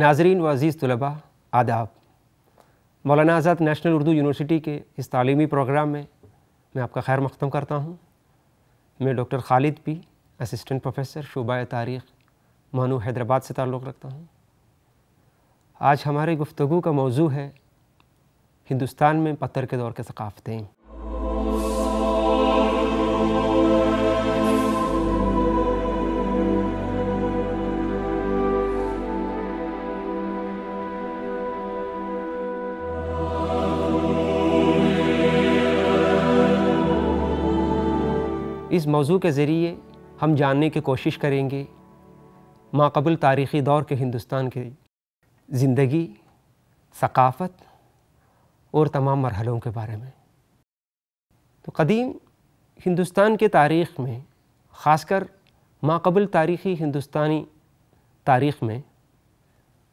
नाजरीन व अज़ीज़ तलबा आदाब मौलाना आज़ाद नेशनल उर्दू यूनिवर्सिटी के इस तालीमी प्रोग्राम में मैं आपका खैर मकदम करता हूँ मैं doctor Khalid P assistant professor शुबा तारीख़ मानू हैदराबाद से ताल्लुक़ रखता हूँ आज हमारे गुफ्तु का मौजू है हिंदुस्तान में पत्थर के दौर के सकाफ़तें इस मौजू के ज़रिए हम जानने की कोशिश करेंगे माकबुल तारीख़ी दौर के हिंदुस्तान की ज़िंदगी सकाफ़त और तमाम मरहलों के बारे में तो कदीम हिंदुस्तान के तारीख़ में ख़ासकर माकबुल तारीख़ी हिंदुस्तानी तारीख़ में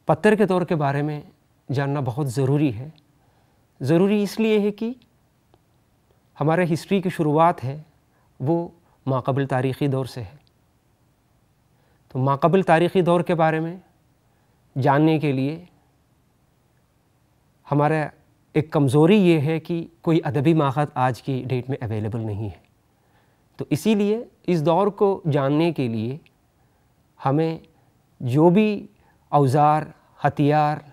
पत्थर के दौर के बारे में जानना बहुत ज़रूरी है ज़रूरी इसलिए है कि हमारे हिस्ट्री की शुरुआत है वो माकबल तारीख़ी दौर से है तो माकबल तारीख़ी दौर के बारे में जानने के लिए हमारा एक कमज़ोरी ये है कि कोई अदबी माहत आज की डेट में अवेलेबल नहीं है तो इसीलिए इस दौर को जानने के लिए हमें जो भी अवज़ार हथियार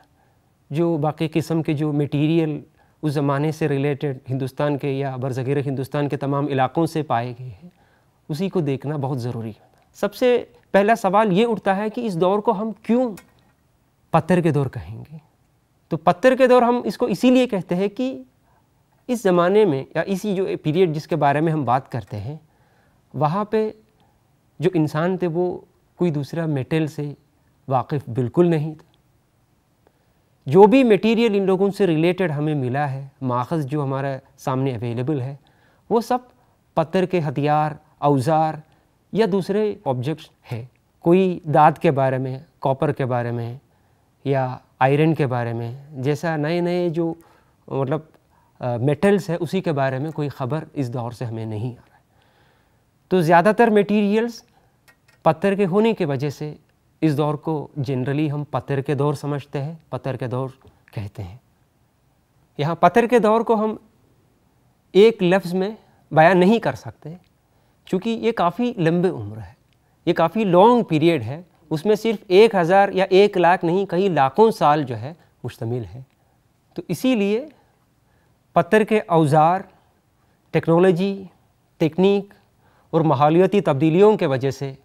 जो बाकी किस्म के जो मटेरियल उस ज़माने से रिलेटेड हिंदुस्तान के या बरज़ीर हिंदुस्तान के तमाम इलाक़ों से पाए गए हैं उसी को देखना बहुत ज़रूरी है सबसे पहला सवाल ये उठता है कि इस दौर को हम क्यों पत्थर के दौर कहेंगे तो पत्थर के दौर हम इसको इसीलिए कहते हैं कि इस ज़माने में या इसी जो पीरियड जिसके बारे में हम बात करते हैं वहाँ पे जो इंसान थे वो कोई दूसरा मेटल से वाकिफ़ बिल्कुल नहीं था जो भी मटेरियल इन लोगों से रिलेटेड हमें मिला है माखज़ जो हमारा सामने अवेलेबल है वो सब पत्थर के हथियार औजार या दूसरे ऑब्जेक्ट्स है कोई दाद के बारे में कॉपर के बारे में या आयरन के बारे में जैसा नए नए जो मतलब मेटल्स है उसी के बारे में कोई ख़बर इस दौर से हमें नहीं आ रहा है तो ज़्यादातर मटेरियल्स पत्थर के होने की वजह से इस दौर को जनरली हम पत्थर के दौर समझते हैं पत्थर के दौर कहते हैं यहाँ पत्थर के दौर को हम एक लफ्ज़ में बयान नहीं कर सकते चूँकि ये काफ़ी लंबे उम्र है ये काफ़ी लॉन्ग पीरियड है उसमें सिर्फ एक हज़ार या एक लाख नहीं कई लाखों साल जो है मुश्तमिल है तो इसीलिए पत्थर के अवजार टेक्नोलॉजी तकनीक और माहौलियाती तब्दीलियों के वजह से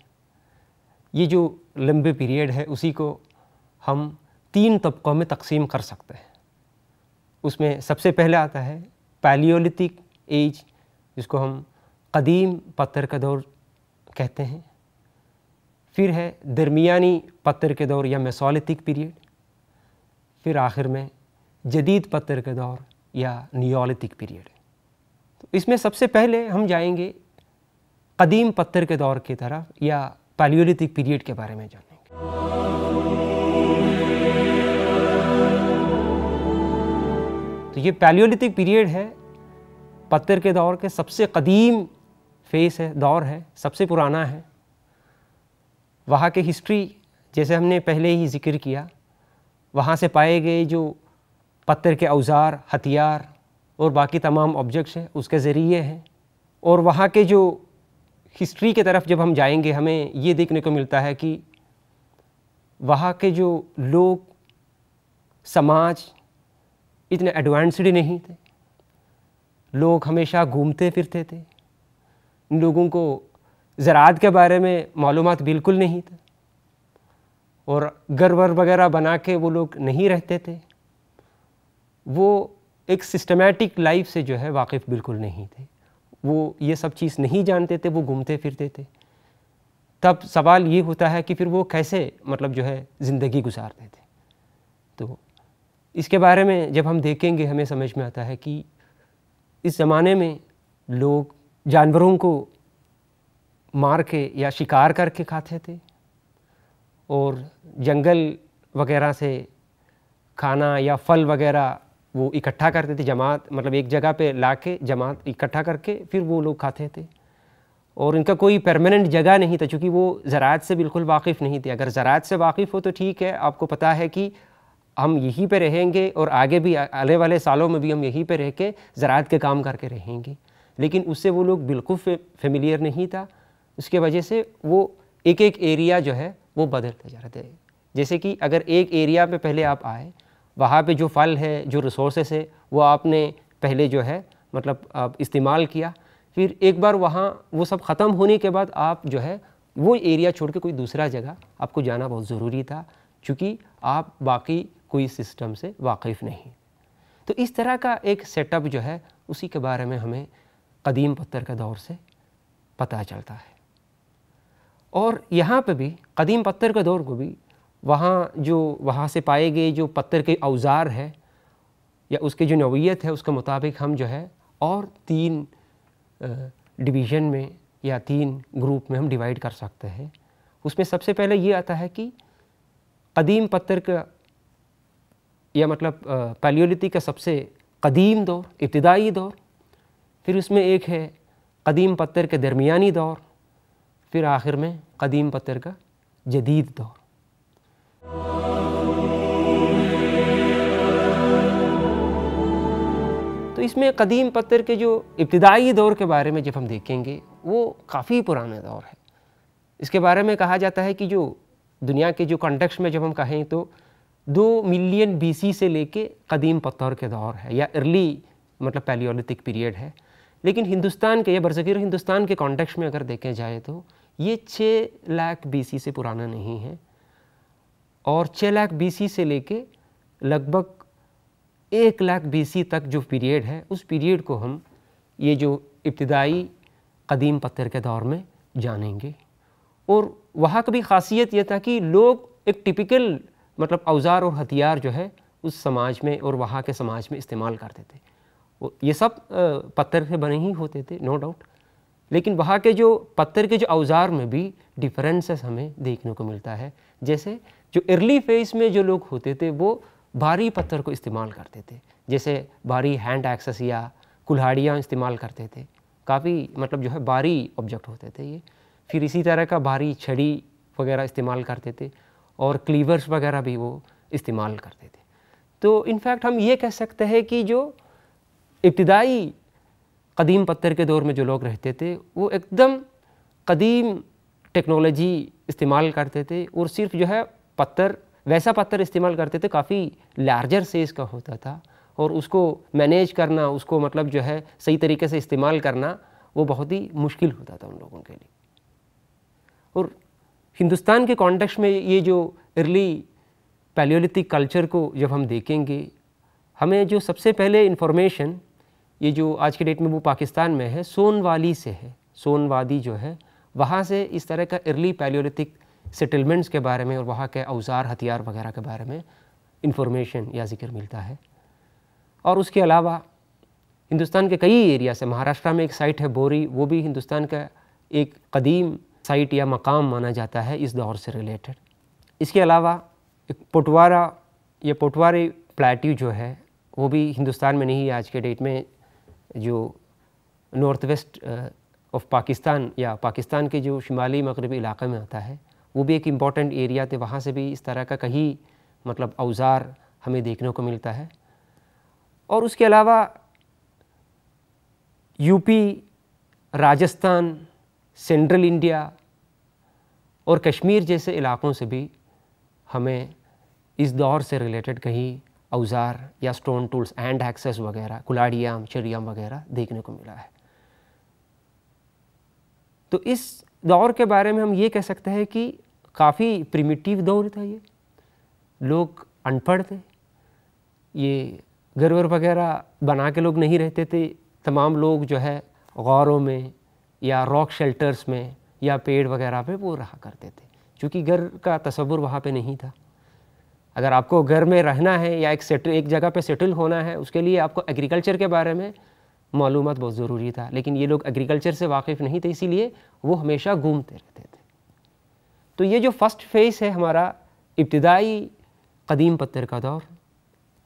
ये जो लंबे पीरियड है उसी को हम तीन तबक़ों में तकसीम कर सकते हैं उसमें सबसे पहले आता है पैलियोलिथिक एज जिसको हम कदीम पत्थर का दौर कहते हैं फिर है दरमियानी पत्थर के दौर या मेसोलिथिक पीरियड फिर आखिर में जदीद पत्थर का दौर या नियोलिथिक पीरियड तो इसमें सबसे पहले हम जाएंगे कदीम पत्थर के दौर की तरफ या पैलियोलिथिक पीरियड के बारे में जानेंगे तो ये पैलियोलिथिक पीरियड है पत्थर के दौर के सबसे कदीम फेस है दौर है सबसे पुराना है वहाँ के हिस्ट्री जैसे हमने पहले ही जिक्र किया वहाँ से पाए गए जो पत्थर के औजार हथियार और बाकी तमाम ऑब्जेक्ट्स हैं उसके ज़रिए हैं और वहाँ के जो हिस्ट्री के तरफ जब हम जाएंगे हमें ये देखने को मिलता है कि वहाँ के जो लोग समाज इतने एडवांसड नहीं थे लोग हमेशा घूमते फिरते थे लोगों को ज़रात के बारे में मालूम बिल्कुल नहीं था और घर वर वगैरह बना के वो लोग नहीं रहते थे वो एक सिस्टमेटिक लाइफ से जो है वाकिफ़ बिल्कुल नहीं थे वो ये सब चीज़ नहीं जानते थे वो घूमते फिरते थे तब सवाल ये होता है कि फिर वो कैसे मतलब जो है ज़िंदगी गुजारते थे तो इसके बारे में जब हम देखेंगे हमें समझ में आता है कि इस ज़माने में लोग जानवरों को मार के या शिकार करके खाते थे और जंगल वगैरह से खाना या फल वगैरह वो इकट्ठा करते थे जमात मतलब एक जगह पे ला के जमात इकट्ठा करके फिर वो लोग खाते थे और इनका कोई परमानेंट जगह नहीं था चूँकि वो ज़रात से बिल्कुल वाकिफ़ नहीं थे अगर ज़रात से वाकिफ़ हो तो ठीक है आपको पता है कि हम यहीं पे रहेंगे और आगे भी आने वाले सालों में भी हम यहीं पे रह के ज़रात के काम करके रहेंगे लेकिन उससे वो लोग बिल्कुल फेमिलियर नहीं था उसके वजह से वो एक एक एरिया जो है वो बदलते जा रहे थे जैसे कि अगर एक एरिया पे पहले आप आए वहाँ पे जो फल है जो रिसोर्सेस है वो आपने पहले जो है मतलब आप इस्तेमाल किया फिर एक बार वहाँ वो सब ख़त्म होने के बाद आप जो है वो एरिया छोड़ के कोई दूसरा जगह आपको जाना बहुत ज़रूरी था चूँकि आप बाकी कोई सिस्टम से वाकिफ़ नहीं तो इस तरह का एक सेटअप जो है उसी के बारे में हमें कदीम पत्थर के दौर से पता चलता है और यहाँ पे भी कदीम पत्थर के दौर को भी वहाँ जो वहाँ से पाए गए जो पत्थर के अवजार है या उसके जो नवीयत है उसके मुताबिक हम जो है और तीन डिवीज़न में या तीन ग्रुप में हम डिवाइड कर सकते हैं उसमें सबसे पहले ये आता है कि कदीम पत्थर का या मतलब पैलियोलिथिक का सबसे कदीम दौर इब्तदाई दौर फिर उसमें एक है कदीम पत्थर के दरमियानी दौर फिर आखिर में कदीम पत्थर का जदीद दौर तो इसमें कदीम पत्थर के जो इब्तदाई दौर के बारे में जब हम देखेंगे वो काफ़ी पुराने दौर है इसके बारे में कहा जाता है कि जो दुनिया के जो कॉन्टेक्स्ट में जब हम कहें तो दो मिलियन बीसी से लेके कदीम पत्थर के दौर है या अर्ली मतलब पैलियोलिथिक पीरियड है लेकिन हिंदुस्तान के या बरसगीर हिंदुस्तान के कॉन्टेक्स्ट में अगर देखे जाए तो ये छः लाख बी से पुराना नहीं है और छः लाख बीसी से लेके लगभग एक लाख बी तक जो पीरियड है उस पीरियड को हम ये जो इब्तदाई कदीम पत्थर के दौर में जानेंगे और वहाँ का भी खासियत यह था कि लोग एक टिपिकल मतलब औज़ार और हथियार जो है उस समाज में और वहाँ के समाज में इस्तेमाल करते थे ये सब पत्थर से बने ही होते थे नो डाउट लेकिन वहाँ के जो पत्थर के जो अवजार में भी डिफरेंसेस हमें देखने को मिलता है जैसे जो अर्ली फेज में जो लोग होते थे वो भारी पत्थर को इस्तेमाल करते थे जैसे भारी हैंड एक्सेस या कुल्हाड़ियाँ इस्तेमाल करते थे काफ़ी मतलब जो है भारी ऑब्जेक्ट होते थे ये फिर इसी तरह का भारी छड़ी वगैरह इस्तेमाल करते थे और क्लीवर्स वगैरह भी वो इस्तेमाल करते थे तो इनफैक्ट हम ये कह सकते हैं कि जो इब्तदाई कदीम पत्थर के दौर में जो लोग रहते थे वो एकदम कदीम टेक्नोलॉजी इस्तेमाल करते थे और सिर्फ जो है पत्थर वैसा पत्थर इस्तेमाल करते थे काफ़ी लार्जर साइज़ का होता था और उसको मैनेज करना उसको मतलब जो है सही तरीके से इस्तेमाल करना वो बहुत ही मुश्किल होता था उन लोगों के लिए और हिंदुस्तान के कॉन्टेक्स में ये जो अर्ली पैलियोलिथिक कल्चर को जब हम देखेंगे हमें जो सबसे पहले इन्फॉर्मेशन ये जो आज के डेट में वो पाकिस्तान में है सोनवाली से है सोनवादी जो है वहाँ से इस तरह का अर्ली पैलियोलिथिक सेटलमेंट्स के बारे में और वहाँ के अवजार हथियार वगैरह के बारे में इंफॉर्मेशन या जिक्र मिलता है और उसके अलावा हिंदुस्तान के कई एरिया से महाराष्ट्र में एक साइट है बोरी वो भी हिंदुस्तान का एक कदीम साइट या मकाम माना जाता है इस दौर से रिलेटेड इसके अलावा एक पोटवारा या पोटवारी प्लेट्यू जो है वो भी हिंदुस्तान में नहीं आज के डेट में जो नॉर्थ वेस्ट ऑफ पाकिस्तान या पाकिस्तान के जो शुमाली मगरबी इलाक़े में आता है वो भी एक इम्पॉर्टेंट एरिया थे वहाँ से भी इस तरह का कहीं मतलब अवजार हमें देखने को मिलता है और उसके अलावा यूपी राजस्थान सेंट्रल इंडिया और कश्मीर जैसे इलाक़ों से भी हमें इस दौर से रिलेटेड कहीं औज़ार या स्टोन टूल्स एंड एक्सेस वगैरह कुलाड़ियाम चरियाम वगैरह देखने को मिला है तो इस दौर के बारे में हम ये कह सकते हैं कि काफ़ी प्रिमिटिव दौर था ये लोग अनपढ़ थे ये घर वर वगैरह बना के लोग नहीं रहते थे तमाम लोग जो है गौरों में या रॉक शेल्टर्स में या पेड़ वगैरह पे वो रहा करते थे क्योंकि घर का तस्वुर वहाँ पे नहीं था अगर आपको घर में रहना है या एक सेटल एक जगह पे सेटल होना है उसके लिए आपको एग्रीकल्चर के बारे में मालूम बहुत ज़रूरी था लेकिन ये लोग एग्रीकल्चर से वाकिफ़ नहीं थे इसीलिए वो हमेशा घूमते रहते थे तो ये जो फर्स्ट फेज़ है हमारा इब्तदाई कदीम पत्थर का दौर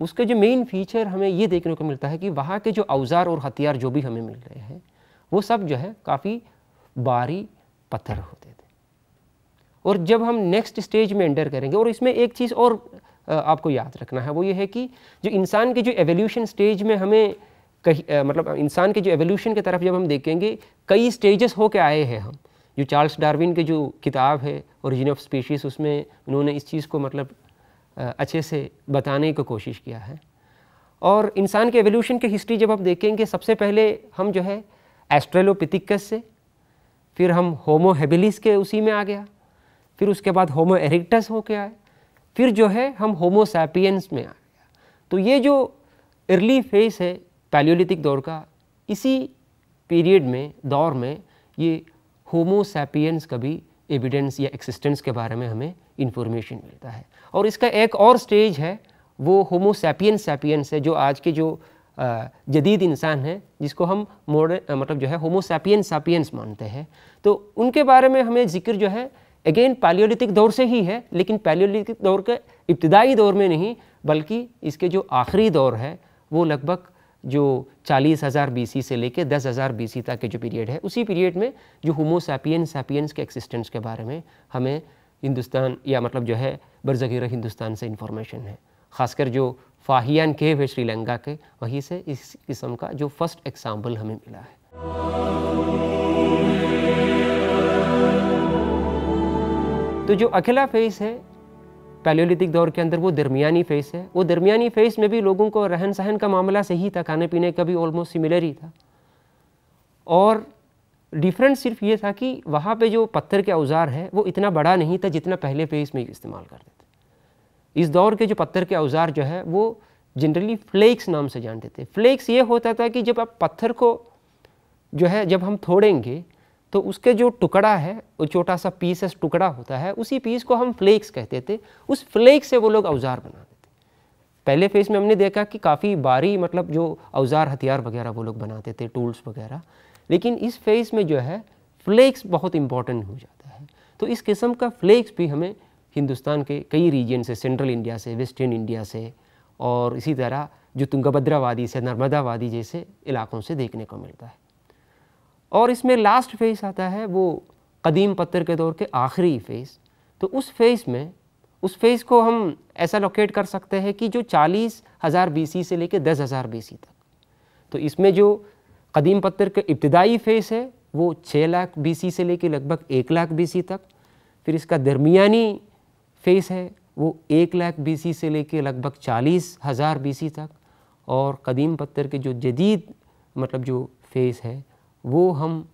उसके जो मेन फीचर हमें ये देखने को मिलता है कि वहाँ के जो अवजार और हथियार जो भी हमें मिल रहे हैं वो सब जो है काफ़ी बारी पत्थर होते थे और जब हम नेक्स्ट स्टेज में एंटर करेंगे और इसमें एक चीज़ और आपको याद रखना है वो ये है कि जो इंसान के जो एवोल्यूशन स्टेज में हमें कहीं मतलब इंसान के जो एवोल्यूशन की तरफ जब हम देखेंगे कई स्टेजेस होके आए हैं हम जो चार्ल्स डार्विन के जो किताब है ओरिजिन ऑफ स्पीशीज़ उसमें उन्होंने इस चीज़ को मतलब अच्छे से बताने की कोशिश किया है और इंसान के एवोल्यूशन की हिस्ट्री जब आप देखेंगे सबसे पहले हम जो है एस्ट्रेलोपिथिकस से फिर हम होमोहेबिलिस के उसी में आ गया फिर उसके बाद होमो एरिक्टस होके आए फिर जो है हम होमोसैपियंस में आ गया तो ये जो अर्ली फेस है पैलियोलिथिक दौर का इसी पीरियड में दौर में ये होमोसैपियंस का भी एविडेंस या एक्सिस्टेंस के बारे में हमें इन्फॉर्मेशन मिलता है और इसका एक और स्टेज है वो होमोसैपियन सैपियंस है जो आज के जो जदीद इंसान हैं जिसको हम मॉडर्न मतलब जो है होमोसैपियन सैपियंस मानते हैं तो उनके बारे में हमें जिक्र जो है अगेन पैलियोलिथिक दौर से ही है लेकिन पैलियोलिथिक दौर के इब्तदाई दौर में नहीं बल्कि इसके जो आखिरी दौर है वो लगभग जो चालीस हज़ार बी से लेके दस हज़ार बी तक के जो पीरियड है उसी पीरियड में जो होमोसैपियन सैपियंस के एक्सिस्टेंस के बारे में हमें हिंदुस्तान या मतलब जो है बरज़ीर हिंदुस्तान से इंफॉर्मेशन है ख़ासकर जो फाहियान केव है श्रीलंका के वहीं से इस किस्म का जो फर्स्ट एग्ज़ाम्पल हमें मिला है तो जो अकेला फेस है पैलियोलिथिक दौर के अंदर वो दरमियानी फेस है वो दरमियानी फेस में भी लोगों को रहन सहन का मामला सही था खाने पीने का भी ऑलमोस्ट सिमिलर ही था और डिफरेंस सिर्फ ये था कि वहाँ पे जो पत्थर के औजार है वो इतना बड़ा नहीं था जितना पहले फेस में इस्तेमाल करते थे इस दौर के जो पत्थर के औजार जो है वो जनरली फ्लेक्स नाम से जानते थे फ्लेक्स ये होता था कि जब आप पत्थर को जो है जब हम थोड़ेंगे तो उसके जो टुकड़ा है वो छोटा सा पीसेस टुकड़ा होता है उसी पीस को हम फ्लेक्स कहते थे उस फ्लेक्स से वो लोग औजार बनाते थे पहले फेज में हमने देखा कि काफ़ी बारी मतलब जो औजार हथियार वगैरह वो लोग बनाते थे टूल्स वगैरह लेकिन इस फेज में जो है फ्लेक्स बहुत इम्पॉर्टेंट हो जाता है तो इस किस्म का फ्लेक्स भी हमें हिंदुस्तान के कई रीजन से सेंट्रल इंडिया से वेस्टर्न इंडिया से और इसी तरह जो तुंगभद्रा वादी से नर्मदा वादी जैसे इलाकों से देखने को मिलता है और इसमें लास्ट फेज़ आता है वो कदीम पत्थर के दौर के आखिरी फेज़ तो उस फेज़ में उस फेज़ को हम ऐसा लोकेट कर सकते हैं कि जो चालीस हज़ार बी से लेकर दस हज़ार बी तक तो इसमें जो कदीम पत्थर का इब्तदाई फेस है वो छः लाख बी से लेकर लगभग एक लाख बी तक फिर इसका दरमिया फेस है वो एक लाख बी से लेकर लगभग चालीस हज़ार बी तक और कदीम पत्थर के जो जदीद मतलब जो फेस है वो हम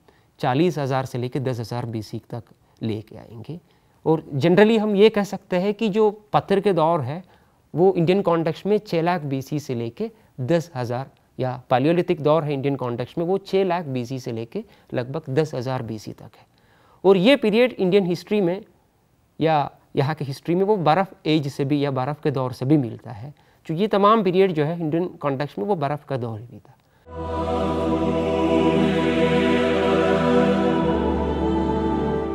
चालीस हज़ार से लेकर दस हज़ार सी तक ले के आएंगे और जनरली हम ये कह सकते हैं कि जो पत्थर के दौर है वो इंडियन कॉन्टेक्स्ट में छः लाख सी से लेके दस हज़ार या पालियोलिथिक दौर है इंडियन कॉन्टेक्स्ट में वो छः लाख सी से लेके लगभग दस हज़ार सी तक है और ये पीरियड इंडियन हिस्ट्री में या यहाँ के हिस्ट्री में वो बर्फ़ एज से भी या बर्फ़ के दौर से भी मिलता है तो ये तमाम पीरियड जो है इंडियन कॉन्टेक्स्ट में वो बर्फ़ का दौर भी था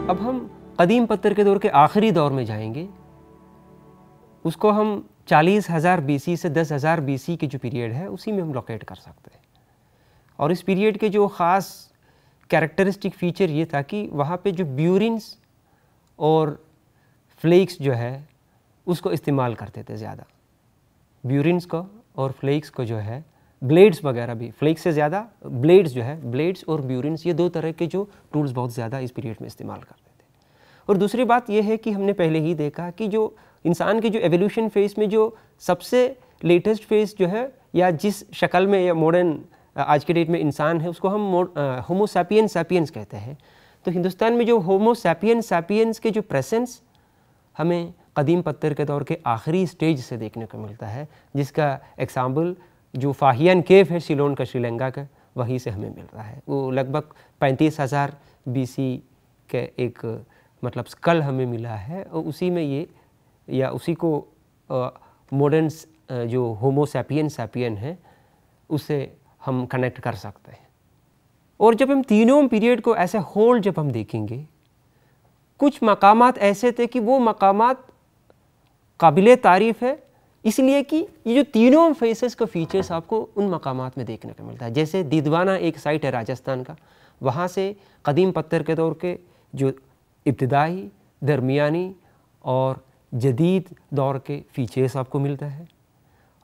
अब हम कदीम पत्थर के दौर के आखिरी दौर में जाएंगे उसको हम चालीस हज़ार बी से दस हज़ार बी की जो पीरियड है उसी में हम लोकेट कर सकते हैं और इस पीरियड के जो ख़ास कैरेक्टरिस्टिक फ़ीचर ये था कि वहाँ पे जो ब्यूरिनस और फ्लेक्स जो है उसको इस्तेमाल करते थे ज़्यादा ब्यूरिनस को और फ्लेक्स को जो है ब्लेड्स वगैरह भी फ्लेक्स से ज़्यादा ब्लेड्स जो है ब्लेड्स और ब्यूरिन ये दो तरह के जो टूल्स बहुत ज़्यादा इस पीरियड में इस्तेमाल करते थे और दूसरी बात यह है कि हमने पहले ही देखा कि जो इंसान के जो एवोल्यूशन फेज़ में जो सबसे लेटेस्ट फेज़ जो है या जिस शक्ल में या मॉडर्न आज के डेट में इंसान है उसको हम होमोसैपियन सैपियंस कहते हैं तो हिंदुस्तान में जो होमोसैपियन सैपियंस के जो प्रेसेंस हमें कदीम पत्थर के दौर के आखिरी स्टेज से देखने को मिलता है जिसका एग्ज़ाम्पल जो फाहियन केव है सिलोन का श्रीलंका का वहीं से हमें मिल रहा है वो लगभग पैंतीस हज़ार बी के एक मतलब स्कल हमें मिला है और उसी में ये या उसी को मॉडर्न जो होमोसैपियन सैपियन है उसे हम कनेक्ट कर सकते हैं और जब हम तीनों पीरियड को ऐसे होल्ड जब हम देखेंगे कुछ मकामात ऐसे थे कि वो मकामात काबिल तारीफ़ है इसलिए कि ये जो तीनों फेसेस का फीचर्स आपको उन मकाम में देखने को मिलता है जैसे दीदवाना एक साइट है राजस्थान का वहाँ से कदीम पत्थर के दौर के जो इब्तदाई दरमियानी और जदीद दौर के फीचर्स आपको मिलता है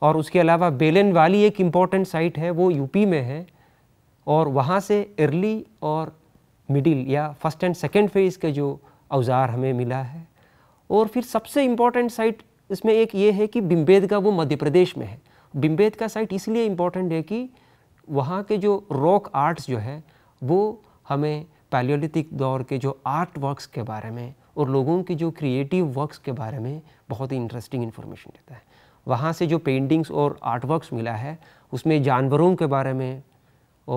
और उसके अलावा बेलन वाली एक इम्पॉर्टेंट साइट है वो यूपी में है और वहाँ से अर्ली और मिडिल या फर्स्ट एंड सेकेंड फेज़ के जो औज़ार हमें मिला है और फिर सबसे इम्पॉर्टेंट साइट इसमें एक ये है कि बिम्बेद का वो मध्य प्रदेश में है बिम्बेद का साइट इसलिए इम्पॉर्टेंट है कि वहाँ के जो रॉक आर्ट्स जो है वो हमें पैलियोलिथिक दौर के जो आर्ट वर्क्स के बारे में और लोगों की जो क्रिएटिव वर्क्स के बारे में बहुत ही इंटरेस्टिंग इन्फॉर्मेशन देता है वहाँ से जो पेंटिंग्स और आर्ट वर्क्स मिला है उसमें जानवरों के बारे में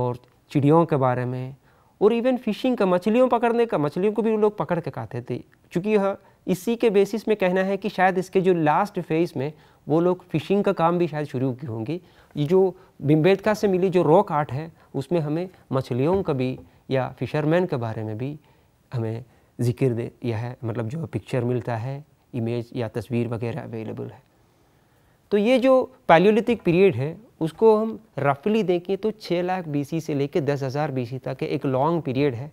और चिड़ियों के बारे में और इवन फिशिंग का मछलियों पकड़ने का मछलियों को भी लोग पकड़ के खाते थे चूँकि यह इसी के बेसिस में कहना है कि शायद इसके जो लास्ट फेज़ में वो लोग फिशिंग का काम भी शायद शुरू की होंगी ये जो बिम्बेदका से मिली जो रॉक आर्ट है उसमें हमें मछलियों का भी या फिशरमैन के बारे में भी हमें जिक्र दे यह है मतलब जो पिक्चर मिलता है इमेज या तस्वीर वगैरह अवेलेबल है तो ये जो पैलियोलिथिक पीरियड है उसको हम रफली देखें तो 6 लाख बीसी से लेकर दस हज़ार सी तक एक लॉन्ग पीरियड है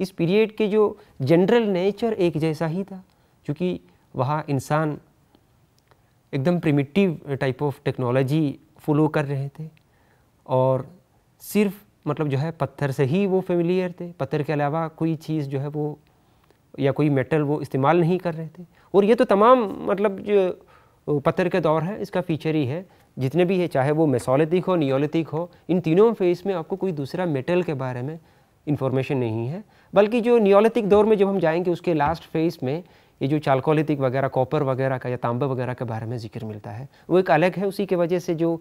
इस पीरियड के जो जनरल नेचर एक जैसा ही था क्योंकि वहाँ इंसान एकदम primitive type of technology follow कर रहे थे और सिर्फ मतलब जो है पत्थर से ही वो फेमिलियर थे पत्थर के अलावा कोई चीज़ जो है वो या कोई मेटल वो इस्तेमाल नहीं कर रहे थे और ये तो तमाम मतलब जो पत्थर का दौर है इसका फीचर ही है जितने भी है चाहे वो मेसोलिथिक हो नियोलिथिक हो इन तीनों फेज़ में आपको कोई दूसरा मेटल के बारे में इंफॉर्मेशन नहीं है बल्कि जो नियोलिथिक दौर में जब हम जाएंगे उसके लास्ट फेज़ में ये जो चालकोलितिक वगैरह कॉपर वगैरह का या तांबे वगैरह के बारे में जिक्र मिलता है वो एक अलग है उसी के वजह से जो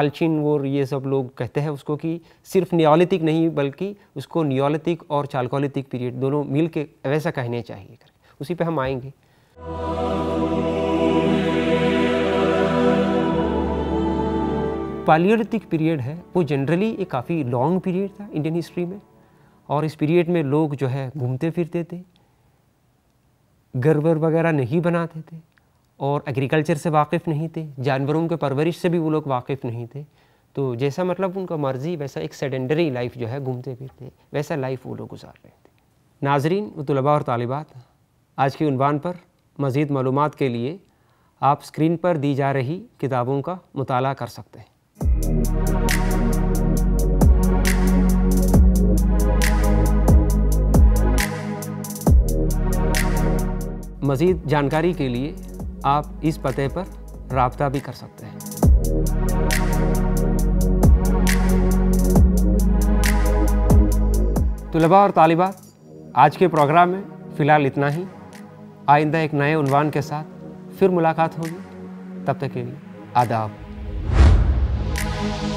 आलचिन और ये सब लोग कहते हैं उसको कि सिर्फ नियोलितिक नहीं बल्कि उसको नियोलितिक और चालकोलिथिक पीरियड दोनों मिल के वैसा कहने चाहिए उसी पर हम आएंगे पालियोलिथिक पीरियड है वो जनरली एक काफ़ी लॉन्ग पीरियड था इंडियन हिस्ट्री में और इस पीरियड में लोग जो है घूमते फिरते थे घर वर वगैरह नहीं बनाते थे और एग्रीकल्चर से वाकिफ़ नहीं थे जानवरों के परवरिश से भी वो लोग वाकिफ़ नहीं थे तो जैसा मतलब उनका मर्ज़ी वैसा एक सेडेंडरी लाइफ जो है घूमते फिरते वैसा लाइफ वो लोग गुजार रहे थे नाजरीन तलबा और तालिबात आज के उनवान पर मज़ीद मालूम के लिए आप स्क्रीन पर दी जा रही किताबों का मताल कर सकते हैं मज़ीद जानकारी के लिए आप इस पते पर रबता भी कर सकते हैं तलबा और तालिबा आज के प्रोग्राम में फ़िलहाल इतना ही आइंदा एक नए उनवान के साथ फिर मुलाकात होगी तब तक के लिए आदाब